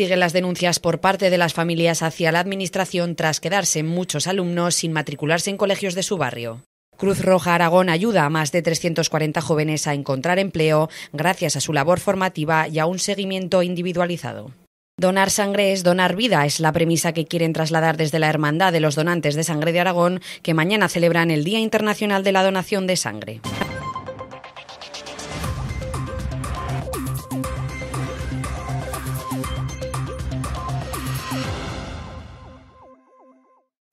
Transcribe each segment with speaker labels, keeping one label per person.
Speaker 1: Siguen las denuncias por parte de las familias hacia la Administración tras quedarse muchos alumnos sin matricularse en colegios de su barrio. Cruz Roja Aragón ayuda a más de 340 jóvenes a encontrar empleo gracias a su labor formativa y a un seguimiento individualizado. Donar sangre es donar vida, es la premisa que quieren trasladar desde la Hermandad de los Donantes de Sangre de Aragón, que mañana celebran el Día Internacional de la Donación de Sangre.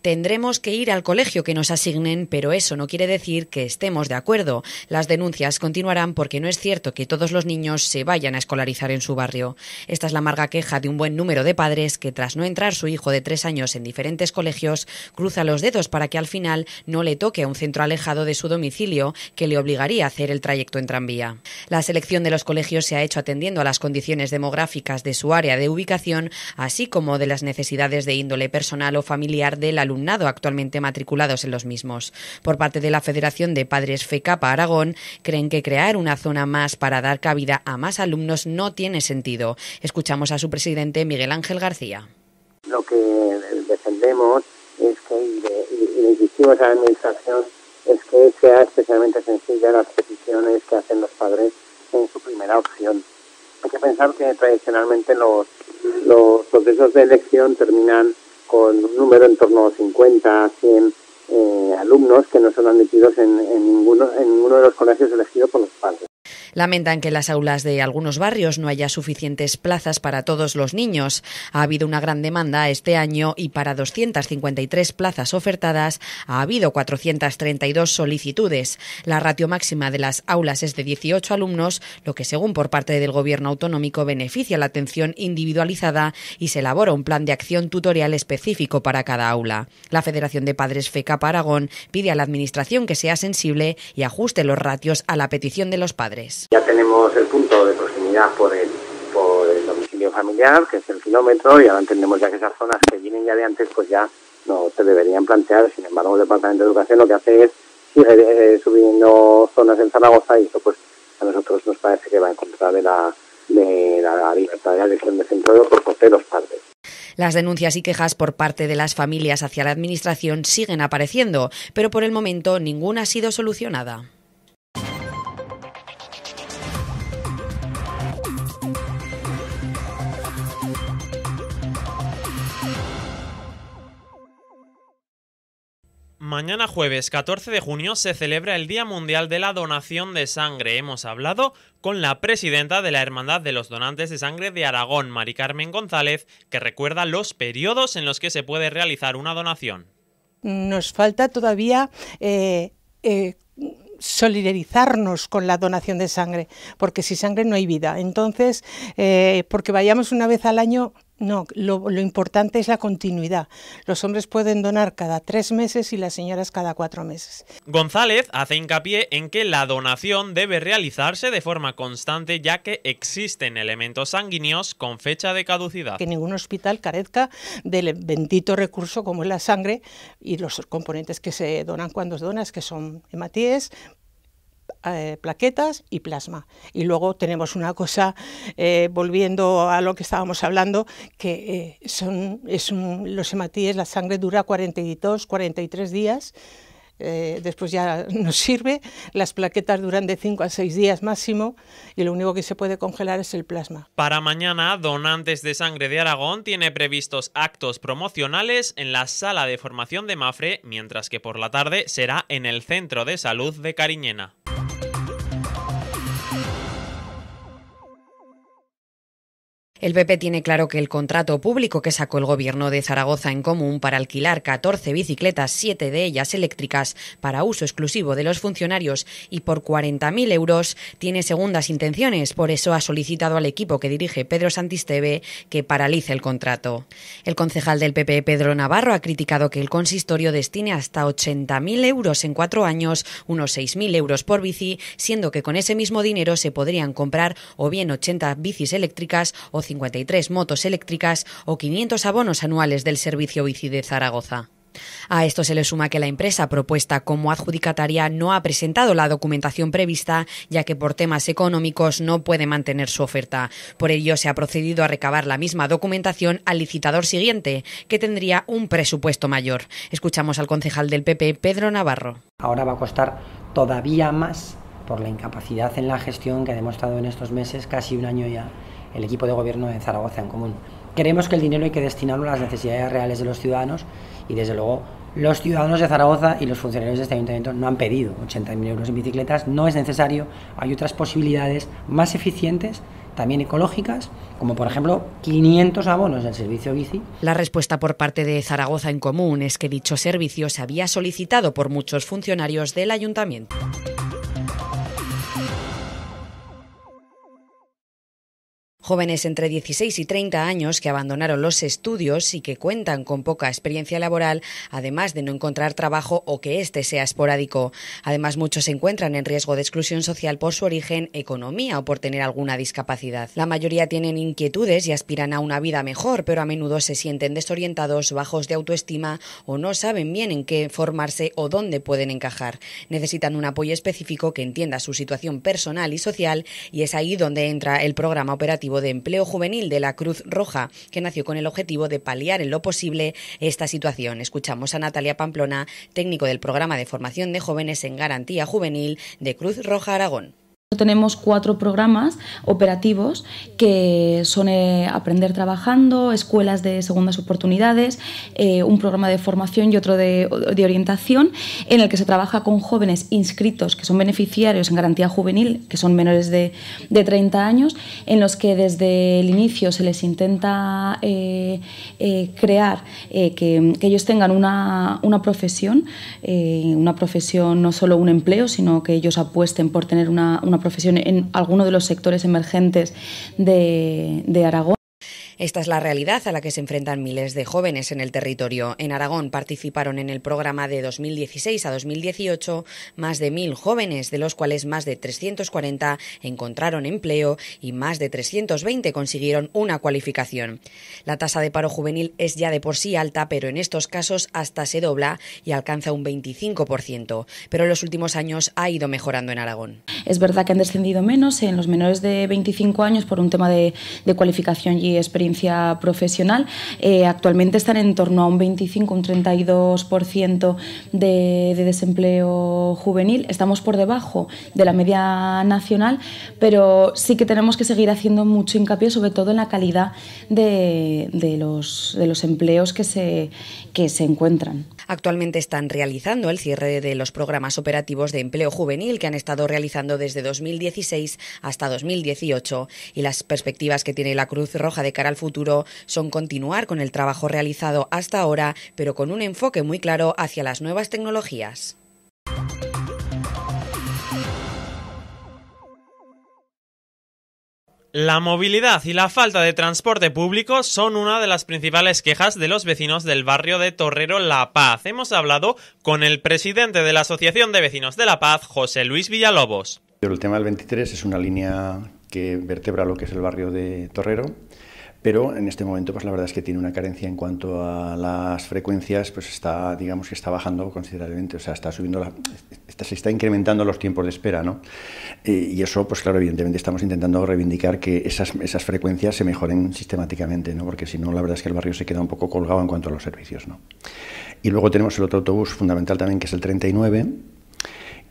Speaker 1: Tendremos que ir al colegio que nos asignen, pero eso no quiere decir que estemos de acuerdo. Las denuncias continuarán porque no es cierto que todos los niños se vayan a escolarizar en su barrio. Esta es la amarga queja de un buen número de padres que, tras no entrar su hijo de tres años en diferentes colegios, cruza los dedos para que al final no le toque a un centro alejado de su domicilio que le obligaría a hacer el trayecto en tranvía. La selección de los colegios se ha hecho atendiendo a las condiciones demográficas de su área de ubicación, así como de las necesidades de índole personal o familiar la la alumnado actualmente matriculados en los mismos. Por parte de la Federación de Padres FECAPA Aragón, creen que crear una zona más para dar cabida a más alumnos no tiene sentido. Escuchamos a su presidente Miguel Ángel García.
Speaker 2: Lo que defendemos es que, y le insistimos a la Administración, es que sea especialmente sencilla las peticiones que hacen los padres en su primera opción. Hay que pensar que tradicionalmente los, los procesos de elección terminan con un número en torno a 50, 100 eh, alumnos que no son admitidos en, ninguno, en ninguno de los colegios elegidos por los
Speaker 1: padres. Lamentan que en las aulas de algunos barrios no haya suficientes plazas para todos los niños. Ha habido una gran demanda este año y para 253 plazas ofertadas ha habido 432 solicitudes. La ratio máxima de las aulas es de 18 alumnos, lo que según por parte del Gobierno autonómico beneficia la atención individualizada y se elabora un plan de acción tutorial específico para cada aula. La Federación de Padres FECAP Aragón pide a la Administración que sea sensible y ajuste los ratios a la petición de los padres.
Speaker 2: Ya tenemos el punto de proximidad por el, por el domicilio familiar, que es el kilómetro, y ahora entendemos ya que esas zonas que vienen ya de antes, pues ya no se deberían plantear. Sin embargo, el Departamento de Educación lo que hace es sigue eh, subiendo zonas en Zaragoza y eso pues a nosotros nos parece que va en contra de la, libertad de elección de centro por parte de los padres.
Speaker 1: Las denuncias y quejas por parte de las familias hacia la Administración siguen apareciendo, pero por el momento ninguna ha sido solucionada.
Speaker 3: Mañana jueves 14 de junio se celebra el Día Mundial de la Donación de Sangre. Hemos hablado con la presidenta de la Hermandad de los Donantes de Sangre de Aragón, Mari Carmen González, que recuerda los periodos en los que se puede realizar una donación.
Speaker 4: Nos falta todavía eh, eh, solidarizarnos con la donación de sangre, porque sin sangre no hay vida. Entonces, eh, porque vayamos una vez al año no, lo, importante es la continuidad. Los hombres pueden donar cada tres meses y las señoras cada cuatro meses.
Speaker 3: González hace hincapié en que la donación debe realizarse de forma constante ya que existen elementos sanguíneos con fecha de caducidad. Que
Speaker 4: ningún hospital carezca del bendito recurso como es la sangre y los componentes que se donan cuando donas, que son hematíes, eh, plaquetas y plasma. Y luego tenemos una cosa, eh, volviendo a lo que estábamos hablando, que eh, son es los hematíes, la sangre dura 42, 43 días, después ya nos sirve, las plaquetas duran de 5 a 6 días máximo y lo único que se puede congelar es el plasma.
Speaker 3: Para mañana, Donantes de Sangre de Aragón tiene previstos actos promocionales en la sala de formación de Mafre, mientras que por la tarde será en el Centro de Salud de Cariñena.
Speaker 1: El PP tiene claro que el contrato público que sacó el Gobierno de Zaragoza en común para alquilar 14 bicicletas, 7 de ellas eléctricas, para uso exclusivo de los funcionarios y por 40.000 euros, tiene segundas intenciones. Por eso ha solicitado al equipo que dirige Pedro Santisteve que paralice el contrato. El concejal del PP, Pedro Navarro, ha criticado que el consistorio destine hasta 80.000 euros en cuatro años, unos 6.000 euros por bici, siendo que con ese mismo dinero se podrían comprar o bien 80 bicis eléctricas o 53 motos eléctricas o 500 abonos anuales del servicio bici de Zaragoza. A esto se le suma que la empresa propuesta como adjudicataria no ha presentado la documentación prevista, ya que por temas económicos no puede mantener su oferta. Por ello, se ha procedido a recabar la misma documentación al licitador siguiente, que tendría un presupuesto mayor. Escuchamos al concejal del PP, Pedro Navarro. Ahora va a costar todavía más
Speaker 2: por la incapacidad en la gestión que ha demostrado en estos meses, casi un año ya, el equipo de gobierno de Zaragoza en común. Creemos que el dinero hay que destinarlo a las necesidades reales de los ciudadanos y desde luego los ciudadanos de Zaragoza y los funcionarios de este ayuntamiento no han pedido 80.000 euros en bicicletas, no es necesario, hay otras posibilidades más eficientes también ecológicas, como por
Speaker 1: ejemplo 500 abonos del servicio bici. La respuesta por parte de Zaragoza en Común es que dicho servicio se había solicitado por muchos funcionarios del ayuntamiento. Jóvenes entre 16 y 30 años que abandonaron los estudios y que cuentan con poca experiencia laboral, además de no encontrar trabajo o que este sea esporádico. Además, muchos se encuentran en riesgo de exclusión social por su origen, economía o por tener alguna discapacidad. La mayoría tienen inquietudes y aspiran a una vida mejor, pero a menudo se sienten desorientados, bajos de autoestima o no saben bien en qué formarse o dónde pueden encajar. Necesitan un apoyo específico que entienda su situación personal y social y es ahí donde entra el programa operativo de Empleo Juvenil de la Cruz Roja, que nació con el objetivo de paliar en lo posible esta situación. Escuchamos a Natalia Pamplona, técnico del programa de formación de jóvenes en garantía juvenil de Cruz
Speaker 5: Roja Aragón. Tenemos cuatro programas operativos que son eh, Aprender Trabajando, Escuelas de Segundas Oportunidades, eh, un programa de formación y otro de, orientación, en el que se trabaja con jóvenes inscritos que son beneficiarios en garantía juvenil, que son menores de, 30 años, en los que desde el inicio se les intenta eh, crear que, ellos tengan una, profesión, una profesión no solo un empleo, sino que ellos apuesten por tener una profesión en alguno de los sectores emergentes de, de Aragón.
Speaker 1: Esta es la realidad a la que se enfrentan miles de jóvenes en el territorio. En Aragón participaron en el programa de 2016 a 2018 más de mil jóvenes, de los cuales más de 340 encontraron empleo y más de 320 consiguieron una cualificación. La tasa de paro juvenil es ya de por sí alta, pero en estos casos hasta se dobla y alcanza un 25%. Pero en los últimos años ha ido mejorando en Aragón.
Speaker 5: Es verdad que han descendido menos en los menores de 25 años por un tema de, cualificación y experiencia profesional. Eh, actualmente están en torno a un 25, un 32% de, de desempleo juvenil. Estamos por debajo de la media nacional, pero sí que tenemos que seguir haciendo mucho hincapié, sobre todo en la calidad de, de, los, de los empleos que se, que se encuentran.
Speaker 1: Actualmente están realizando el cierre de los programas operativos de empleo juvenil que han estado realizando desde 2016 hasta 2018 y las perspectivas que tiene la Cruz Roja de cara al futuro son continuar con el trabajo realizado hasta ahora, pero con un enfoque muy claro hacia las nuevas tecnologías.
Speaker 3: La movilidad y la falta de transporte público son una de las principales quejas de los vecinos del barrio de Torrero La Paz. Hemos hablado con el presidente de la Asociación de Vecinos de La Paz, José Luis Villalobos.
Speaker 2: El tema del 23 es una línea que vertebra lo que es el barrio de Torrero pero en este momento pues la verdad es que tiene una carencia en cuanto a las frecuencias, pues está, digamos que está bajando considerablemente, o sea, está subiendo, la, se está incrementando los tiempos de espera, ¿no? Eh, y eso, pues claro, evidentemente estamos intentando reivindicar que esas, esas frecuencias se mejoren sistemáticamente, ¿no? Porque si no, la verdad es que el barrio se queda un poco colgado en cuanto a los servicios, ¿no? Y luego tenemos el otro autobús fundamental también, que es el 39,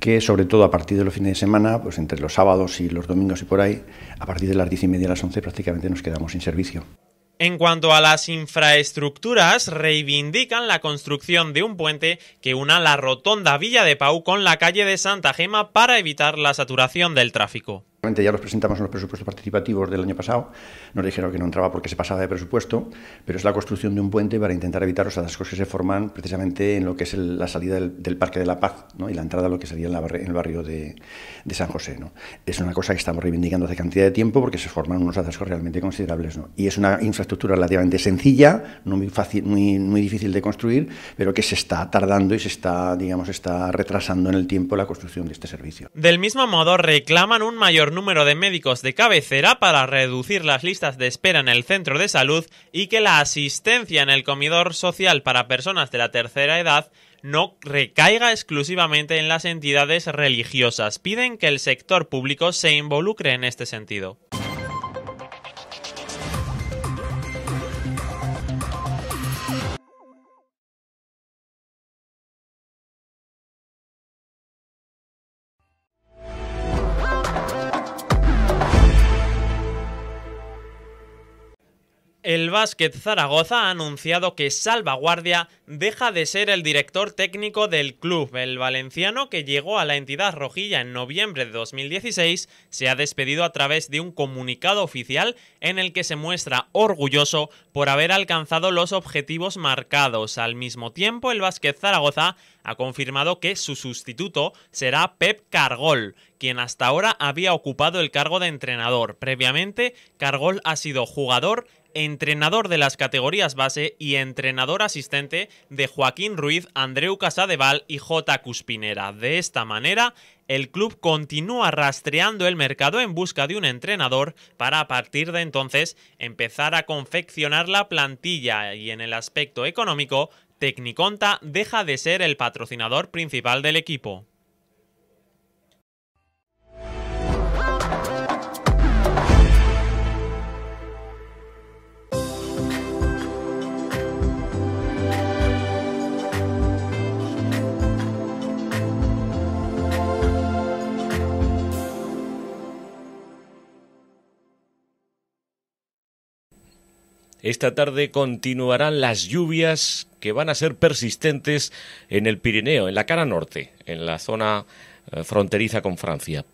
Speaker 2: que sobre todo a partir de los fines de semana, pues entre los sábados y los domingos y por ahí, a partir de las diez y media a las once prácticamente nos quedamos sin servicio.
Speaker 3: En cuanto a las infraestructuras, reivindican la construcción de un puente que una la rotonda Villa de Pau con la calle de Santa Gema para evitar la saturación del tráfico.
Speaker 2: Ya los presentamos en los presupuestos participativos del año pasado. Nos dijeron que no entraba porque se pasaba de presupuesto, pero es la construcción de un puente para intentar evitar los atascos que se forman precisamente en lo que es la salida del, Parque de la Paz y la entrada a lo que sería en, el barrio de, San José. Es una cosa que estamos reivindicando hace cantidad de tiempo porque se forman unos atascos realmente considerables. Y es una infraestructura relativamente sencilla, no muy, fácil, muy, muy difícil de construir, pero que se está tardando y se está, digamos, está retrasando en el tiempo la construcción de este servicio.
Speaker 3: Del mismo modo, reclaman un mayor número de médicos de cabecera para reducir las listas de espera en el centro de salud y que la asistencia en el comidor social para personas de la tercera edad no recaiga exclusivamente en las entidades religiosas. Piden que el sector público se involucre en este sentido. El Básquet Zaragoza ha anunciado que Salvaguardia deja de ser el director técnico del club. El valenciano que llegó a la entidad rojilla en noviembre de 2016 se ha despedido a través de un comunicado oficial en el que se muestra orgulloso por haber alcanzado los objetivos marcados. Al mismo tiempo, el Básquet Zaragoza ha confirmado que su sustituto será Pep Cargol, quien hasta ahora había ocupado el cargo de entrenador. Previamente, Cargol ha sido jugador entrenador de las categorías base y entrenador asistente de Joaquín Ruiz, Andreu Casadeval y J. Cuspinera. De esta manera, el club continúa rastreando el mercado en busca de un entrenador para a partir de entonces empezar a confeccionar la plantilla y en el aspecto económico, Tecniconta deja de ser el patrocinador principal del equipo.
Speaker 6: Esta tarde continuarán las lluvias que van a ser persistentes en el Pirineo, en la cara norte, en la zona eh, fronteriza con Francia.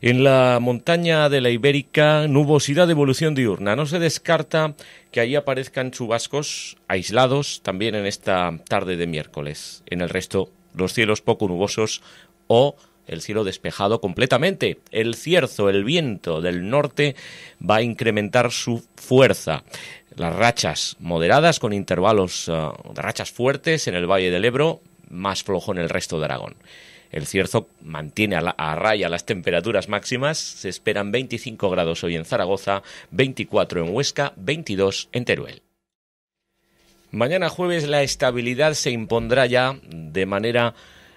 Speaker 6: En la montaña de la Ibérica, nubosidad de evolución diurna. No se descarta que ahí aparezcan chubascos aislados también en esta tarde de miércoles. En el resto, los cielos poco nubosos o el cielo despejado completamente. El cierzo, el viento del norte va a incrementar su fuerza. Las rachas moderadas con intervalos eh, de rachas fuertes en el Valle del Ebro, más flojo en el resto de Aragón. El cierzo mantiene a, la, a, raya las temperaturas máximas. Se esperan 25 grados hoy en Zaragoza, 24 en Huesca, 22 en Teruel. Mañana jueves la estabilidad se impondrá ya de manera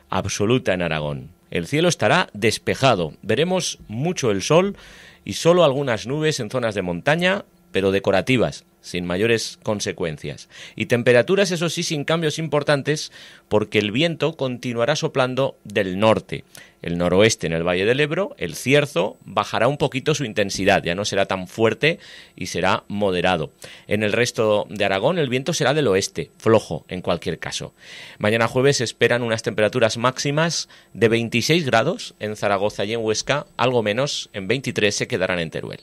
Speaker 6: absoluta en Aragón. El cielo estará despejado. Veremos mucho el sol y solo algunas nubes en zonas de montaña pero decorativas, sin mayores consecuencias. Y temperaturas, eso sí, sin cambios importantes, porque el viento continuará soplando del norte. El noroeste en el Valle del Ebro, el cierzo, bajará un poquito su intensidad, ya no será tan fuerte y será moderado. En el resto de Aragón, el viento será del oeste, flojo en cualquier caso. Mañana jueves esperan unas temperaturas máximas de 26 grados en Zaragoza y en Huesca, algo menos, en 23 se quedarán en Teruel.